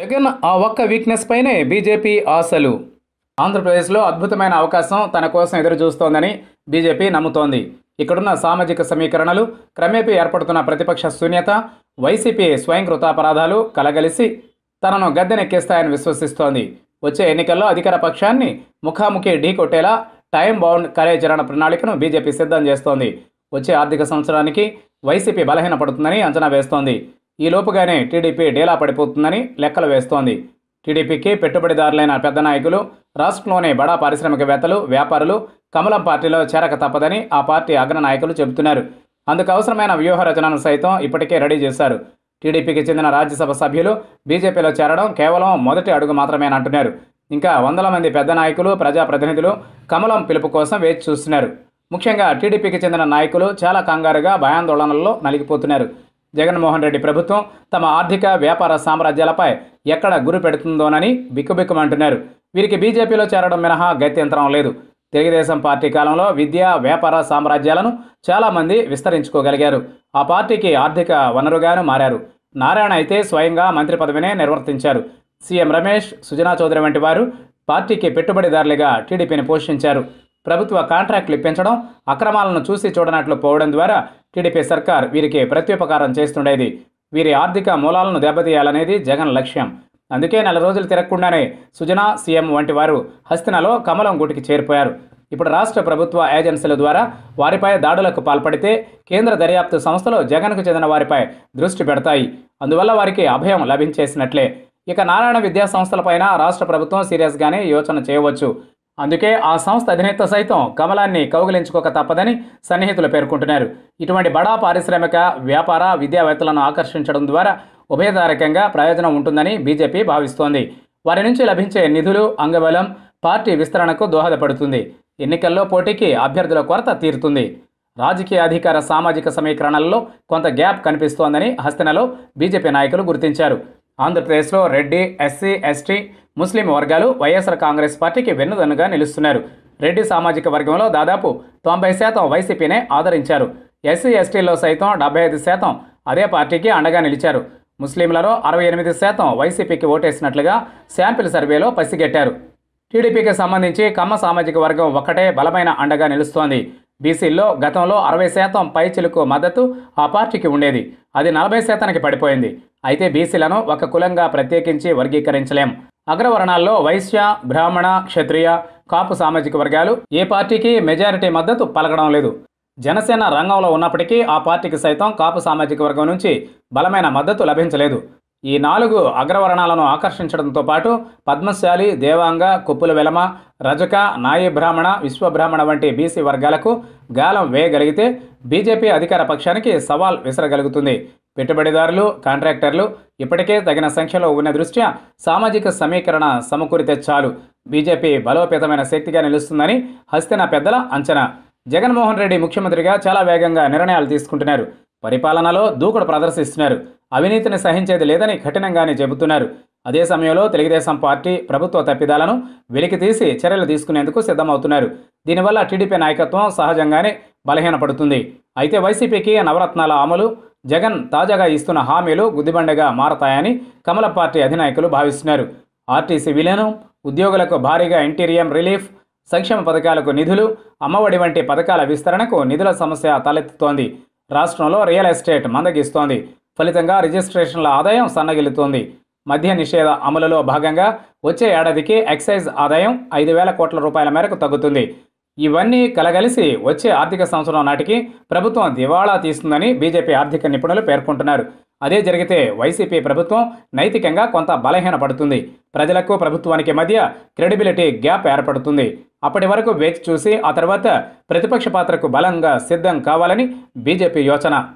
జగన్ ఆ ఒక్క వీక్నెస్ పైనే బీజేపీ ఆశలు ఆంధ్రప్రదేశ్లో అద్భుతమైన అవకాశం తన కోసం ఎదురు చూస్తోందని బీజేపీ నమ్ముతోంది ఇక్కడున్న సామాజిక సమీకరణలు క్రమేపీ ఏర్పడుతున్న ప్రతిపక్ష శూన్యత వైసీపీ స్వయంకృతాపరాధాలు కలగలిసి తనను గద్దెనెక్కిస్తాయని విశ్వసిస్తోంది వచ్చే ఎన్నికల్లో అధికార పక్షాన్ని ముఖాముఖి ఢీకొట్టేలా టైం బౌండ్ కార్యాచరణ ప్రణాళికను బీజేపీ సిద్ధం చేస్తోంది వచ్చే ఆర్థిక సంవత్సరానికి వైసీపీ బలహీనపడుతుందని అంచనా వేస్తోంది ఈలోపుగానే టీడీపీ డేలా పడిపోతుందని లెక్కలు వేస్తోంది టీడీపీకి పెట్టుబడిదారులైన పెద్ద నాయకులు రాష్ట్రంలోని బడా పారిశ్రామికవేత్తలు వ్యాపారులు కమలం పార్టీలో చేరక తప్పదని ఆ పార్టీ అగ్ర నాయకులు చెబుతున్నారు అందుకు అవసరమైన వ్యూహ రచనను సైతం ఇప్పటికే రెడీ చేశారు టీడీపీకి చెందిన రాజ్యసభ సభ్యులు బీజేపీలో చేరడం కేవలం మొదటి అడుగు మాత్రమేనంటున్నారు ఇంకా వందల మంది పెద్ద నాయకులు ప్రజాప్రతినిధులు కమలం పిలుపు కోసం వేచి చూస్తున్నారు ముఖ్యంగా టీడీపీకి చెందిన నాయకులు చాలా కంగారుగా భయాందోళనల్లో నలిగిపోతున్నారు జగన్మోహన్ రెడ్డి ప్రభుత్వం తమ ఆర్థిక వ్యాపార సామ్రాజ్యాలపై ఎక్కడ గురి పెడుతుందోనని బిక్కుబిక్కుమంటున్నారు వీరికి బీజేపీలో చేరడం మినహా గత్యంతరం లేదు తెలుగుదేశం పార్టీ కాలంలో విద్యా వ్యాపార సామ్రాజ్యాలను చాలామంది విస్తరించుకోగలిగారు ఆ పార్టీకి ఆర్థిక వనరుగాను మారారు నారాయణ అయితే స్వయంగా మంత్రి పదవినే నిర్వర్తించారు సీఎం రమేష్ సుజనా చౌదరి వంటి వారు పార్టీకి పెట్టుబడిదారులుగా టీడీపీని పోషించారు ప్రభుత్వ కాంట్రాక్టులు ఇప్పించడం అక్రమాలను చూసి చూడనట్లు పోవడం ద్వారా టీడీపీ సర్కార్ వీరికి ప్రత్యుపకారం చేస్తుండేది వీరి ఆర్థిక మూలాలను దెబ్బతీయాలనేది జగన్ లక్ష్యం అందుకే నెల రోజులు తిరగకుండానే సుజనా సీఎం వంటి వారు హస్తినలో కమలం గుటికి చేరిపోయారు ఇప్పుడు రాష్ట్ర ప్రభుత్వ ఏజెన్సీల ద్వారా వారిపై దాడులకు పాల్పడితే కేంద్ర దర్యాప్తు సంస్థలు జగన్కు చెందిన వారిపై దృష్టి పెడతాయి అందువల్ల వారికి అభయం లభించేసినట్లే ఇక నారాయణ విద్యా సంస్థలపైన రాష్ట్ర ప్రభుత్వం సీరియస్గానే యోచన చేయవచ్చు అందుకే ఆ సంస్థ అధినేత సైతం కమలాన్ని కౌగిలించుకోక తప్పదని సన్నిహితులు పేర్కొంటున్నారు ఇటువంటి బడా పారిశ్రామిక వ్యాపార విద్యావేత్తలను ఆకర్షించడం ద్వారా ఉభయతారకంగా ప్రయోజనం ఉంటుందని బీజేపీ భావిస్తోంది వారి నుంచి లభించే నిధులు అంగబలం పార్టీ విస్తరణకు దోహదపడుతుంది ఎన్నికల్లో పోటీకి అభ్యర్థుల కొరత తీరుతుంది రాజకీయ అధికార సామాజిక సమీకరణల్లో కొంత గ్యాప్ కనిపిస్తోందని హస్తనలో బీజేపీ నాయకులు గుర్తించారు ఆంధ్రప్రదేశ్లో రెడ్డి ఎస్సీ ఎస్టీ ముస్లిం వర్గాలు వైఎస్ఆర్ కాంగ్రెస్ పార్టీకి వెన్నుదన్నుగా నిలుస్తున్నారు రెడ్డి సామాజిక వర్గంలో దాదాపు తొంభై శాతం వైసీపీనే ఆదరించారు ఎస్సీ ఎస్టీల్లో సైతం డెబ్బై ఐదు శాతం అదే పార్టీకి అండగా నిలిచారు ముస్లింలలో అరవై ఎనిమిది శాతం వైసీపీకి ఓటేసినట్లుగా శాంపిల్ సర్వేలో పసిగట్టారు టీడీపీకి సంబంధించి కమ్మ సామాజిక వర్గం ఒక్కటే బలమైన అండగా నిలుస్తోంది బీసీల్లో గతంలో అరవై శాతం పైచిలకు మద్దతు ఆ పార్టీకి ఉండేది అది నలభై శాతానికి పడిపోయింది అయితే బీసీలను ఒక కులంగా ప్రత్యేకించి వర్గీకరించలేం అగ్రవర్ణాల్లో వైశ్య బ్రాహ్మణ క్షత్రియ కాపు సామాజిక వర్గాలు ఏ పార్టీకి మెజారిటీ మద్దతు పలకడం లేదు జనసేన రంగంలో ఉన్నప్పటికీ ఆ పార్టీకి సైతం కాపు సామాజిక వర్గం నుంచి బలమైన మద్దతు లభించలేదు ఈ నాలుగు అగ్రవర్ణాలను ఆకర్షించడంతో పాటు పద్మశాలి దేవాంగ కుప్పుల వెలమ రజక నాయ బ్రాహ్మణ విశ్వబ్రాహ్మణ వంటి బీసీ వర్గాలకు గాలం వేయగలిగితే బీజేపీ అధికార పక్షానికి సవాల్ విసరగలుగుతుంది పెట్టుబడిదారులు కాంట్రాక్టర్లు ఇప్పటికే తగిన సంఖ్యలో ఉన్న దృష్ట్యా సామాజిక సమీకరణ సమకూరితే చాలు బీజేపీ బలోపేతమైన శక్తిగా నిలుస్తుందని హస్తిన పెద్దల అంచనా జగన్మోహన్ రెడ్డి ముఖ్యమంత్రిగా చాలా వేగంగా నిర్ణయాలు తీసుకుంటున్నారు పరిపాలనలో దూకుడు ప్రదర్శిస్తున్నారు అవినీతిని సహించేది లేదని కఠినంగానే చెబుతున్నారు అదే సమయంలో తెలుగుదేశం పార్టీ ప్రభుత్వ తప్పిదాలను వెలికి తీసి చర్యలు తీసుకునేందుకు సిద్ధమవుతున్నారు దీనివల్ల టీడీపీ నాయకత్వం సహజంగానే బలహీనపడుతుంది అయితే వైసీపీకి నవరత్నాల అమలు జగన్ తాజాగా ఇస్తున్న హామీలు గుద్దిబండగా మారతాయని కమల పార్టీ అధినాయకులు భావిస్తున్నారు ఆర్టీసీ విలీనం ఉద్యోగులకు భారీగా ఇంటీరియం రిలీఫ్ సంక్షేమ పథకాలకు నిధులు అమ్మఒడి వంటి పథకాల విస్తరణకు నిధుల సమస్య తలెత్తుతోంది రాష్ట్రంలో రియల్ ఎస్టేట్ మందగిస్తోంది ఫలితంగా రిజిస్ట్రేషన్ల ఆదాయం సన్నగిల్లుతోంది మద్య నిషేధ అమలులో భాగంగా వచ్చే ఏడాదికి ఎక్సైజ్ ఆదాయం ఐదు వేల కోట్ల రూపాయల మేరకు తగ్గుతుంది ఇవన్నీ కలగలిసి వచ్చే ఆర్థిక సంవత్సరం నాటికి ప్రభుత్వం దివాళా తీస్తుందని బీజేపీ ఆర్థిక నిపుణులు పేర్కొంటున్నారు అదే జరిగితే వైసీపీ ప్రభుత్వం నైతికంగా కొంత బలహీనపడుతుంది ప్రజలకు ప్రభుత్వానికి మధ్య క్రెడిబిలిటీ గ్యాప్ ఏర్పడుతుంది అప్పటి వరకు వేచి చూసి ఆ తర్వాత ప్రతిపక్ష పాత్రకు బలంగా సిద్ధం కావాలని బీజేపీ యోచన